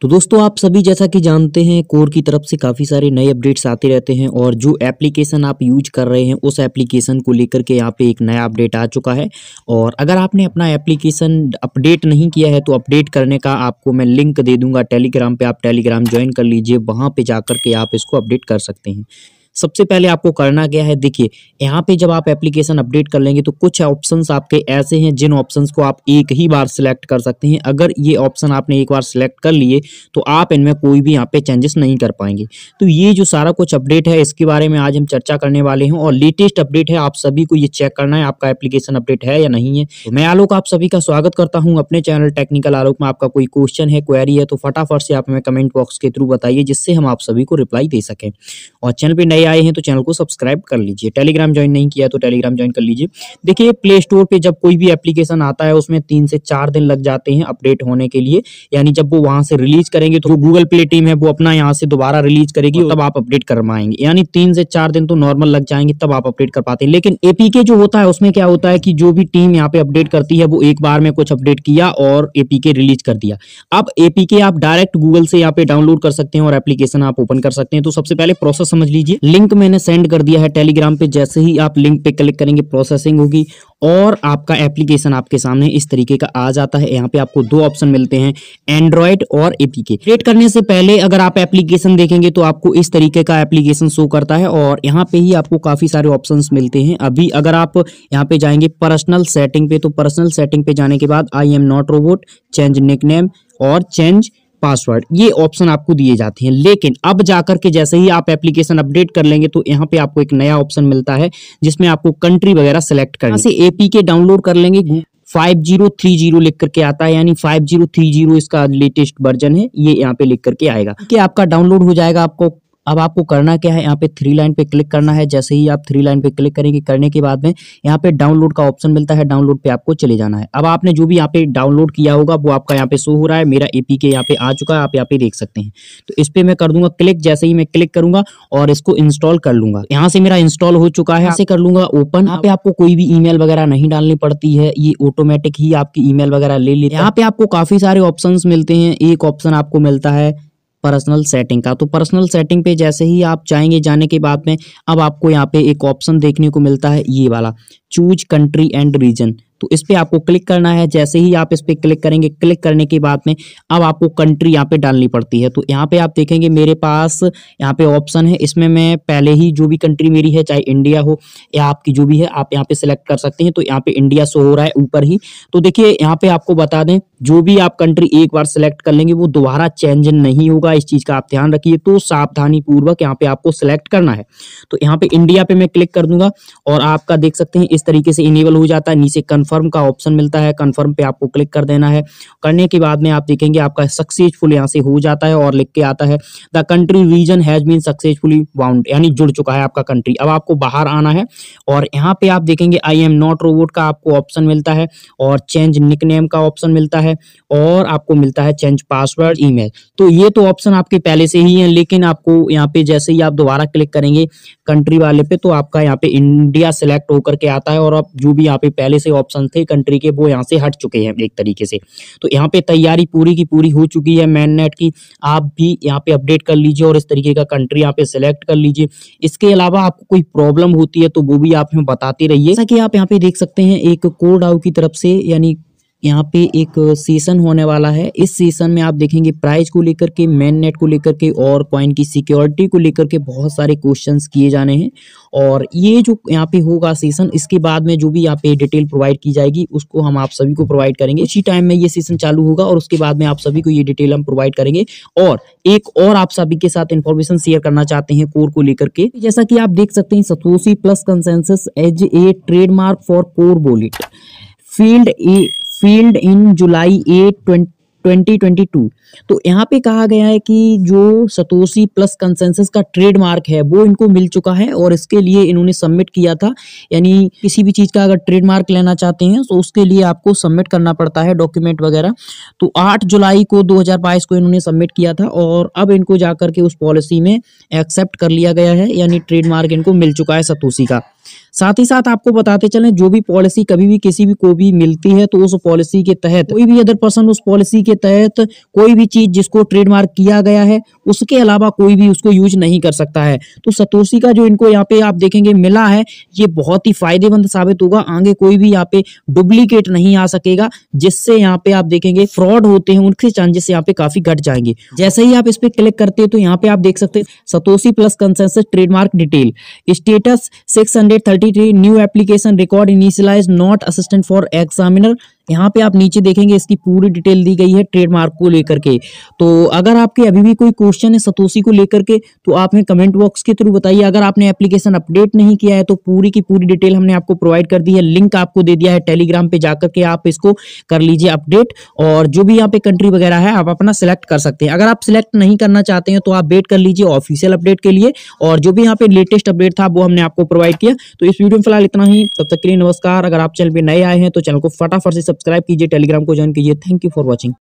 तो दोस्तों आप सभी जैसा कि जानते हैं कोर की तरफ से काफ़ी सारे नए अपडेट्स आते रहते हैं और जो एप्लीकेशन आप यूज कर रहे हैं उस एप्लीकेशन को लेकर के यहाँ पे एक नया अपडेट आ चुका है और अगर आपने अपना एप्लीकेशन अपडेट नहीं किया है तो अपडेट करने का आपको मैं लिंक दे दूंगा टेलीग्राम पे आप टेलीग्राम ज्वाइन कर लीजिए वहाँ पर जा के आप इसको अपडेट कर सकते हैं सबसे पहले आपको करना क्या है देखिए यहाँ पे जब आप एप्लीकेशन अपडेट कर लेंगे तो कुछ ऑप्शन आपके ऐसे हैं जिन ऑप्शन को आप एक ही बार सिलेक्ट कर सकते हैं अगर ये ऑप्शन आपने एक बार सिलेक्ट कर लिए तो आप इनमें कोई भी यहाँ पे चेंजेस नहीं कर पाएंगे तो ये जो सारा कुछ अपडेट है इसके बारे में आज हम चर्चा करने वाले हैं और लेटेस्ट अपडेट है आप सभी को ये चेक करना है आपका एप्लीकेशन अपडेट है या नहीं है मैं आलोक आप सभी का स्वागत करता हूँ अपने चैनल टेक्निकल आलोक में आपका कोई क्वेश्चन है क्वेरी है तो फटाफट से आप हमें कमेंट बॉक्स के थ्रू बताइए जिससे हम आप सभी को रिप्लाई दे सकें और चैनल पर नए आए हैं तो चैनल को सब्सक्राइब कर लीजिए टेलीग्राम ज्वाइन नहीं किया तो टेलीग्राम ज्वाइन कर लीजिए देखिए प्ले स्टोर पर जब कोई भी एप्लीकेशन आता है उसमें तीन से चार दिन लग जाते हैं अपडेट होने के लिए यानी जब वो वहां से रिलीज करेंगे तो गूगल प्ले टीम है वो अपना यहाँ से दोबारा रिलीज करेगी तब आप अपडेट करवाएंगे यानी तीन से चार दिन तो नॉर्मल लग जाएंगे तब आप अपडेट कर पाते हैं लेकिन एपीके जो होता है उसमें क्या होता है कि जो भी टीम यहाँ पे अपडेट करती है वो एक बार में कुछ अपडेट किया और एपीके रिलीज कर दिया अब एपीके आप डायरेक्ट गूगल से यहाँ पे डाउनलोड कर सकते हैं और एप्लीकेशन आप ओपन कर सकते हैं तो सबसे पहले प्रोसेस समझ लीजिए लिंक मैंने सेंड कर दिया है टेलीग्राम पे जैसे ही आप लिंक पे क्लिक करेंगे प्रोसेसिंग होगी और आपका एप्लीकेशन आपके सामने इस तरीके का आ जाता है यहाँ पे आपको दो ऑप्शन मिलते हैं एंड्रॉयड और एपीके क्रिएट करने से पहले अगर आप एप्लीकेशन देखेंगे तो आपको इस तरीके का एप्लीकेशन शो करता है और यहाँ पे ही आपको काफी सारे ऑप्शन मिलते हैं अभी अगर आप यहाँ पे जाएंगे पर्सनल सेटिंग पे तो पर्सनल सेटिंग पे जाने के बाद I am not robot change nick और चेंज पासवर्ड ये ऑप्शन आपको दिए जाते हैं लेकिन अब जाकर के जैसे ही आप एप्लीकेशन अपडेट कर लेंगे तो यहाँ पे आपको एक नया ऑप्शन मिलता है जिसमें आपको कंट्री वगैरह सेलेक्ट करना एपी के डाउनलोड कर लेंगे फाइव जीरो थ्री जीरो लिख करके आता है यानी फाइव जीरो थ्री जीरो इसका लेटेस्ट वर्जन है ये यहाँ पे लिख करके आएगा कि आपका डाउनलोड हो जाएगा आपको अब आपको करना क्या है यहाँ पे थ्री लाइन पे क्लिक करना है जैसे ही आप थ्री लाइन पे क्लिक करेंगे करने के बाद में यहाँ पे डाउनलोड का ऑप्शन मिलता है डाउनलोड पे आपको चले जाना है अब आपने जो भी यहाँ पे डाउनलोड किया होगा वो आपका यहाँ पे शो हो रहा है मेरा एपी के यहाँ पे आ चुका है आप यहाँ पे देख सकते हैं तो इस पर मैं कर दूंगा क्लिक जैसे ही मैं क्लिक करूंगा और इसको इंस्टॉल कर लूंगा यहाँ से मेरा इंस्टॉल हो चुका है यहाँ कर लूंगा ओपन यहाँ पे आपको कोई भी ई वगैरह नहीं डालनी पड़ती है ये ऑटोमेटिक ही आपकी ई वगैरह ले लेते हैं यहाँ पे आपको काफी सारे ऑप्शन मिलते हैं एक ऑप्शन आपको मिलता है पर्सनल सेटिंग का तो पर्सनल सेटिंग पे जैसे ही आप जाएंगे जाने के बाद में अब आपको यहाँ पे एक ऑप्शन देखने को मिलता है ये वाला चूज कंट्री एंड रीजन तो इस पर आपको क्लिक करना है जैसे ही आप इस पर क्लिक करेंगे क्लिक करने के बाद में अब आपको कंट्री यहाँ पे डालनी पड़ती है तो यहाँ पे आप देखेंगे मेरे पास यहाँ पे ऑप्शन है इसमें मैं पहले ही जो भी कंट्री मेरी है चाहे इंडिया हो या आपकी जो भी है आप यहाँ पे सिलेक्ट कर सकते हैं तो यहाँ पे इंडिया शो हो रहा है ऊपर ही तो देखिए यहाँ पे आपको बता दें जो भी आप कंट्री एक बार सिलेक्ट कर लेंगे वो दोबारा चेंज नहीं होगा इस चीज का आप ध्यान रखिए तो सावधानी पूर्वक यहाँ पे आपको सिलेक्ट करना है तो यहाँ पे इंडिया पे मैं क्लिक कर दूंगा और आपका देख सकते हैं इस तरीके से इनेबल हो जाता है नीचे कन्फर्म का ऑप्शन मिलता है कन्फर्म पे आपको क्लिक कर देना है करने के बाद में आप देखेंगे आपका सक्सेसफुल यहाँ से हो जाता है और लिख के आता है the country region has been successfully bound यानी जुड़ चुका है आपका कंट्री अब आपको बाहर आना है और यहाँ पे आप देखेंगे आई एम नॉट रोबोट का आपको ऑप्शन मिलता है और चेंज निक का ऑप्शन मिलता है और आपको मिलता है चेंज पासवर्ड ई तो ये तो ऑप्शन आपके पहले से ही है लेकिन आपको यहाँ पे जैसे ही आप दोबारा क्लिक करेंगे कंट्री वाले पे तो आपका यहाँ पे इंडिया सेलेक्ट होकर के आता है और आप जो भी यहाँ पे पहले से ऑप्शन संथे कंट्री के वो यहाँ से हट चुके हैं एक तरीके से तो यहाँ पे तैयारी पूरी की पूरी हो चुकी है मैन नेट की आप भी यहाँ पे अपडेट कर लीजिए और इस तरीके का कंट्री यहाँ पे सिलेक्ट कर लीजिए इसके अलावा आपको कोई प्रॉब्लम होती है तो वो भी आप हमें बताते रहिए जैसा कि आप यहाँ पे देख सकते हैं एक कोड आउ की तरफ से यानी यहाँ पे एक सीजन होने वाला है इस सीजन में आप देखेंगे प्राइस को लेकर के मेन नेट को लेकर के और कॉइन की सिक्योरिटी को लेकर के बहुत सारे क्वेश्चंस किए जाने हैं और ये जो यहाँ पे होगा सीजन इसके बाद में जो भी यहाँ पे डिटेल प्रोवाइड की जाएगी उसको हम आप सभी को प्रोवाइड करेंगे इसी टाइम में ये सीजन चालू होगा और उसके बाद में आप सभी को ये डिटेल हम प्रोवाइड करेंगे और एक और आप सभी के साथ इन्फॉर्मेशन शेयर करना चाहते हैं कोर को लेकर के जैसा की आप देख सकते हैं Satoshi plus consensus as a trademark for core बोलिट field a field in July at 2022 तो यहाँ पे कहा गया है कि जो सतोशी प्लस कंसेंसस का ट्रेडमार्क है वो इनको मिल चुका है और इसके लिए इन्होंने सबमिट किया था यानी किसी भी चीज़ का अगर ट्रेडमार्क लेना चाहते हैं तो उसके लिए आपको सबमिट करना पड़ता है डॉक्यूमेंट वगैरह तो 8 जुलाई को 2022 को इन्होंने सबमिट किया था और अब इनको जा के उस पॉलिसी में एक्सेप्ट कर लिया गया है यानी ट्रेडमार्क इनको मिल चुका है सतोशी का साथ ही साथ आपको बताते चलें जो भी पॉलिसी कभी भी किसी भी को भी मिलती है तो उस पॉलिसी के तहत कोई भी अदर पर्सन उस पॉलिसी के तहत कोई भी चीज जिसको ट्रेडमार्क किया गया है उसके अलावा कोई भी उसको यूज नहीं कर सकता है तो सतोशी का जो इनको यहाँ पे आप देखेंगे मिला है ये बहुत ही फायदेमंद साबित होगा आगे कोई भी यहाँ पे डुप्लीकेट नहीं आ सकेगा जिससे यहाँ पे आप देखेंगे फ्रॉड होते हैं उनके चांसेस यहाँ पे काफी घट जाएंगे जैसे ही आप इस पर क्लिक करते हैं तो यहाँ पे आप देख सकते हैं Satoshi plus consensus trademark detail status six thirty three new application record initialize not assistant for examiner यहाँ पे आप नीचे देखेंगे इसकी पूरी डिटेल दी गई है ट्रेडमार्क को लेकर के तो अगर आपके अभी भी कोई क्वेश्चन है सतोशी को लेकर के तो आप हमें कमेंट बॉक्स के थ्रू बताइए अगर आपने एप्लीकेशन अपडेट नहीं किया है तो पूरी की पूरी डिटेल हमने आपको प्रोवाइड कर दी है लिंक आपको दे दिया है टेलीग्राम पे जाकर के आप इसको कर लीजिए अपडेट और जो भी यहाँ पे कंट्री वगैरह है आप अपना सिलेक्ट कर सकते हैं अगर आप सिलेक्ट नहीं करना चाहते हैं तो आप वेट कर लीजिए ऑफिशियल अपडेट के लिए और जो भी यहाँ पे लेटेस्ट अपडेट था वो हमने आपको प्रोवाइड किया तो इस वीडियो में फिलहाल इतना ही तब तक के लिए नमस्कार अगर आप चैनल पर नए आए हैं तो चैनल को फटाफट से सब्सक्राइब कीजिए टेलीग्राम को ज्वाइन कीजिए थैंक यू फॉर वॉचिंग